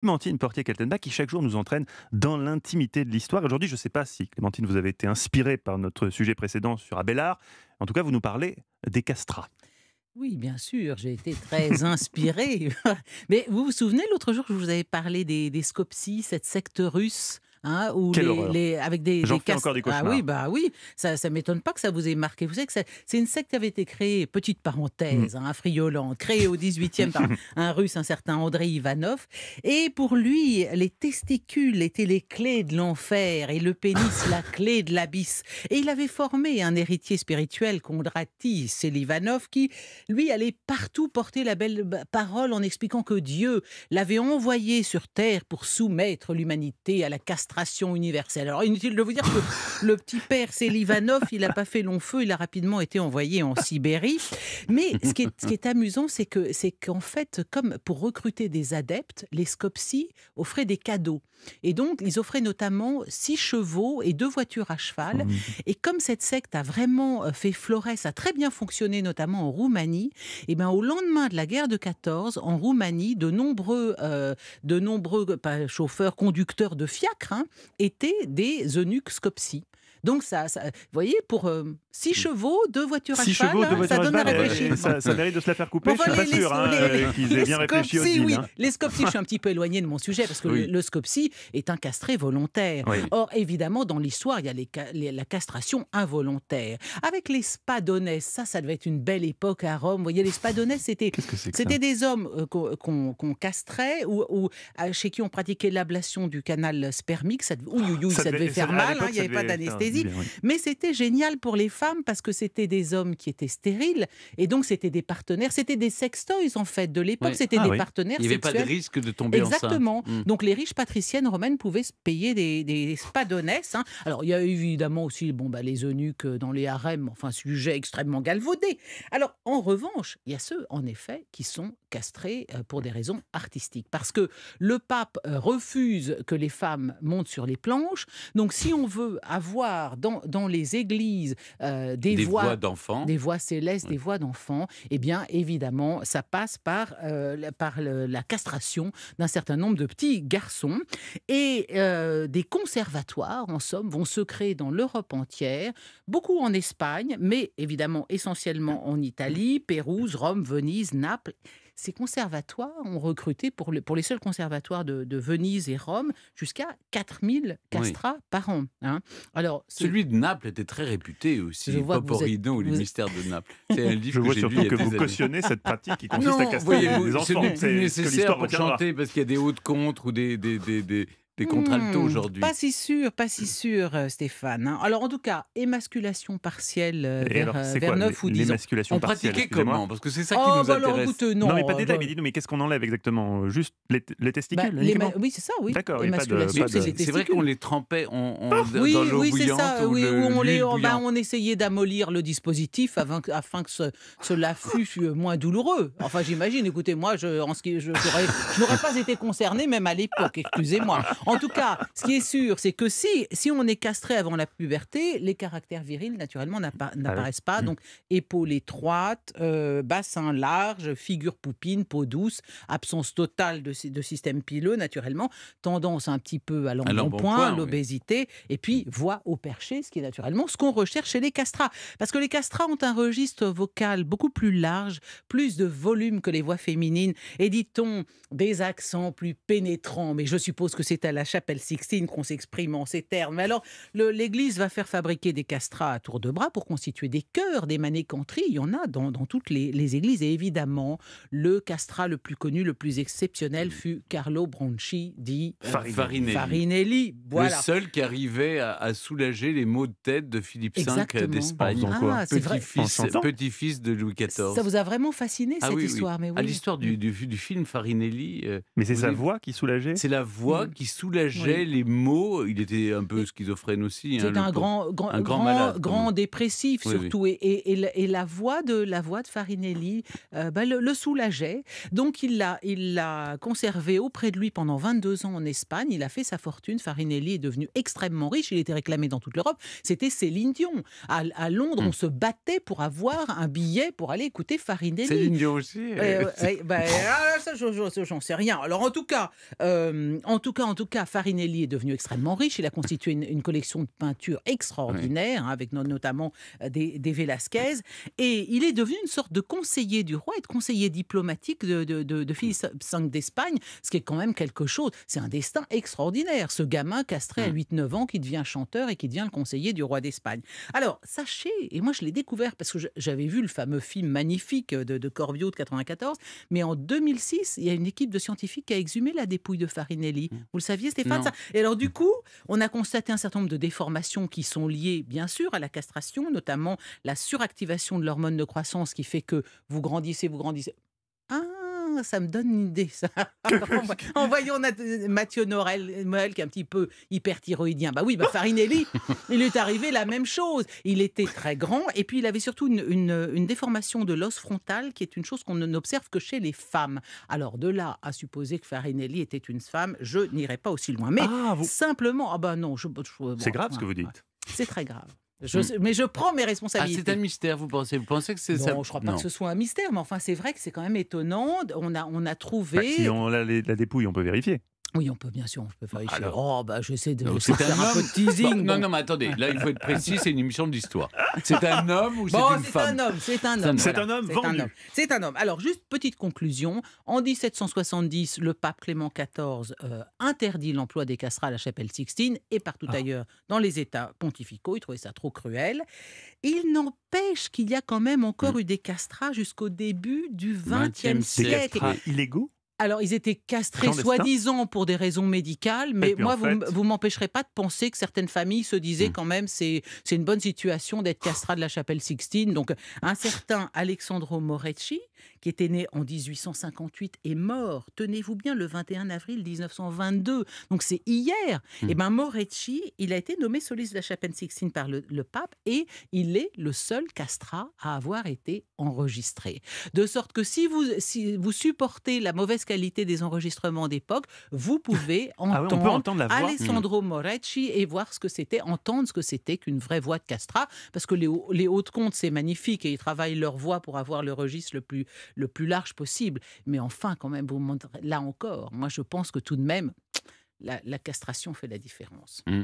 Clémentine Portier-Kaltenbach qui chaque jour nous entraîne dans l'intimité de l'histoire. Aujourd'hui, je ne sais pas si Clémentine vous avez été inspirée par notre sujet précédent sur Abelard. En tout cas, vous nous parlez des castrats. Oui, bien sûr, j'ai été très inspirée. Mais vous vous souvenez, l'autre jour, je vous avais parlé des, des cette secte russe Hein, ou les, avec des, des encore Ah oui, bah oui, ça, ça m'étonne pas que ça vous ait marqué. Vous savez que c'est une secte qui avait été créée, petite parenthèse, un hmm. hein, friolant, créée au 18e par un Russe, un certain André Ivanov. Et pour lui, les testicules étaient les clés de l'enfer et le pénis la clé de l'abysse. Et il avait formé un héritier spirituel, Kondrati Selivanov, qui, lui, allait partout porter la belle parole en expliquant que Dieu l'avait envoyé sur Terre pour soumettre l'humanité à la caste universelle. Alors inutile de vous dire que le petit père Selivanov, il n'a pas fait long feu, il a rapidement été envoyé en Sibérie. Mais ce qui est, amusant, c'est que c'est qu'en fait, comme pour recruter des adeptes, les Scopsi offraient des cadeaux. Et donc, ils offraient notamment six chevaux et deux voitures à cheval. Mmh. Et comme cette secte a vraiment euh, fait florès, a très bien fonctionné, notamment en Roumanie, et eh bien au lendemain de la guerre de 14, en Roumanie, de nombreux, euh, de nombreux chauffeurs, conducteurs de fiacres, hein, étaient des eunuques donc, ça, vous voyez, pour 6 euh, six mm. chevaux, deux voitures à six cheval, ça donne à euh, réfléchir. Ça, ça, mérite de se la faire couper, je suis pas sûr hein, euh, qu'ils aient bien réfléchi au oui. Hein. Les scopsies, je suis un petit peu éloigné de mon sujet parce que le, scopsie est un castré volontaire. Or, évidemment, dans l'histoire, il y a la castration involontaire. Avec les spadonnais, ça, ça devait être une belle époque à Rome. Vous voyez, les spadonnais, c'était c'était des hommes qu'on castrait ou, chez qui on pratiquait l'ablation du canal spermique. Ça, ça, devait, faire mal, hein, il n'y avait pas d'anesthésie. Mais c'était génial pour les femmes parce que c'était des hommes qui étaient stériles et donc c'était des partenaires, c'était des sextoys en fait de l'époque, c'était ah des partenaires. Il n'y avait pas de risque de tomber Exactement. Mm. Donc les riches patriciennes romaines pouvaient se payer des, des hein. Alors il y a évidemment aussi bon, bah, les eunuques euh, dans les harems, enfin sujet extrêmement galvaudé. Alors en revanche, il y a ceux en effet qui sont castrés euh, pour des raisons artistiques. Parce que le pape euh, refuse que les femmes montent sur les planches. Donc si on veut avoir dans, les églises euh, des, voix, d'enfants, des voix célestes, des voix d'enfants, eh bien évidemment, ça passe par, euh, par la castration d'un certain nombre de petits garçons. Et euh, des conservatoires, en somme, vont se créer dans l'Europe entière, beaucoup en Espagne, mais évidemment essentiellement en Italie, Pérouse, Rome, Venise, Naples ces conservatoires ont recruté, pour, les seuls conservatoires de, Venise et Rome, jusqu'à 4000 castrats par an. Hein. Alors, Celui de Naples était très réputé aussi, le êtes... ou les mystères de Naples. C'est un livre Je vois surtout que vous cautionnez cette pratique qui consiste à castrer des enfants. C'est nécessaire pour chanter parce qu'il y a des hauts de contre ou des des hmm, aujourd'hui. Pas si sûr, pas si sûr, euh, Stéphane. Hein. Alors en tout cas, émasculation partielle euh, vers, 9 euh, ou 10 ans. On pratiquait comment Parce que c'est ça qui oh, nous bah intéresse. non, mais pas détail, bah mais mais qu'est-ce qu'on enlève exactement Juste les, testicules bah, Oui, c'est ça, oui. D'accord, C'est vrai qu'on les trempait on, on, ah, dans oui, l'eau bouillante ça, ou oui, on, les, on essayait d'amollir le dispositif afin que ce, cela fût moins douloureux. Enfin, j'imagine, écoutez, moi, je n'aurais je, n'aurais pas été concerné même à l'époque, excusez-moi. En tout cas, ce qui est sûr, c'est que si, si on est castré avant la puberté, les caractères virils, naturellement, ah n'apparaissent pas. Mm. Donc, épaules étroites, euh, bassin large, figure poupine, peau douce, absence totale de, système pileux, naturellement, tendance un petit peu à l'embonpoint, l'obésité, et puis voix au perché, ce qui est naturellement ce qu'on recherche chez les castrats. Parce que les castrats ont un registre vocal beaucoup plus large, plus de volume que les voix féminines, et dit-on, des accents plus pénétrants, mais je suppose que c'est à la la chapelle Sixtine qu'on s'exprime en ces termes. Mais alors, l'Église va faire fabriquer des castrats à tour de bras pour constituer des chœurs, des manécanteries. Il y en a dans, toutes les, églises. Et évidemment, le castrat le plus connu, le plus exceptionnel mm. fut Carlo Bronchi, dit euh, Farinelli. Le seul qui arrivait à, soulager les maux de tête de Philippe V d'Espagne. Ah, petit-fils de Louis XIV. Ça vous a vraiment fasciné ah cette histoire. À l'histoire du, film Farinelli. Euh, mais c'est sa voix qui soulageait C'est la voix mm. qui soulageait soulageait les mots. Il était un peu schizophrène aussi. Hein, un, grand, grand, un, grand, dépressif surtout. Et, et, la voix de la voix de Farinelli euh, bah, le, soulageait. Donc il l'a il l'a conservé auprès de lui pendant 22 ans en Espagne. Il a fait sa fortune. Farinelli est devenu extrêmement riche. Il était réclamé dans toute l'Europe. C'était Céline Dion. À, Londres, hmm. on se battait pour avoir un billet pour aller écouter Farinelli. Céline Dion aussi. Euh, euh. Bah, ah, j'en sais rien. Alors en tout cas, euh, en tout cas, en tout cas cas, Farinelli est devenu extrêmement riche. Il a constitué une, collection de peintures extraordinaire, avec notamment euh, des, des, Velasquez. Et il est devenu une sorte de conseiller du roi et de conseiller diplomatique de, de, de, Philippe V d'Espagne, ce qui est quand même quelque chose. C'est un destin extraordinaire. Ce gamin castré à 8-9 mm. ans qui devient chanteur et qui devient le conseiller du roi d'Espagne. Alors, sachez, et moi je l'ai découvert parce que j'avais vu le fameux film magnifique de, de de 94, mais en 2006, il y a une équipe de scientifiques qui a exhumé la dépouille de Farinelli. Mm. Vous le savez et alors, du coup, on a constaté un certain nombre de déformations qui sont liées, bien sûr, à la castration, notamment la suractivation de l'hormone de croissance qui fait que vous grandissez, vous grandissez ça me donne une idée, ça. en voyant Mathieu Norel, Noël, qui est un petit peu hyperthyroïdien. Bah oui, bah, Farinelli, il est arrivé la même chose. Il était très grand et puis il avait surtout une, déformation de l'os frontal qui est une chose qu'on n'observe que chez les femmes. Alors de là à supposer que Farinelli était une femme, je n'irai pas aussi loin. Mais ah, simplement, ah ben non, je, c'est grave ce que vous dites. C'est très grave. Hmm. mais je prends mes responsabilités. Ah, c'est un mystère, vous pensez Vous pensez que c'est ça Non, je crois pas que ce soit un mystère, mais enfin, c'est vrai que c'est quand même étonnant. On a, on a trouvé. Bah, si on a la dépouille, on peut vérifier. Oui, on peut bien sûr, on peut faire Alors, oh, bah, je sais de un, peu de teasing. non, non, mais attendez, là, il faut être précis, c'est une émission d'histoire. C'est un homme ou c'est une femme un homme, C'est un homme, c'est un homme. C'est un homme. C'est un homme. Alors, juste petite conclusion. En 1770, le pape Clément XIV euh, interdit l'emploi des castrats à la chapelle Sixtine et partout ah. ailleurs dans les États pontificaux. Il trouvait ça trop cruel. Il n'empêche qu'il y a quand même encore mm. eu des castrats jusqu'au début du XXe siècle. Des illégaux alors, ils étaient castrés soi-disant pour des raisons médicales, mais moi, vous, ne m'empêcherez pas de penser que certaines familles se disaient hmm. quand même c'est c'est une bonne situation d'être castrat de la chapelle Sixtine. Donc, un certain Alexandro Moretti, qui était né en 1858, et mort, tenez-vous bien, le 21 avril 1922. Donc c'est hier. Hmm. Et eh ben Morecci, il a été nommé soliste de la Chapelle Sixtine par le, pape et il est le seul castrat à avoir été enregistré. De sorte que si vous, si vous supportez la mauvaise qualité des enregistrements d'époque, vous pouvez ah entendre, Alessandro hmm. et voir ce que c'était, entendre ce que c'était qu'une vraie voix de castrat, parce que les, les hautes comptes, c'est magnifique et ils travaillent leur voix pour avoir le registre le plus, le plus large possible. Mais enfin, quand même, vous montrez là encore. Moi, je pense que tout de même, la, castration fait la différence. Mm.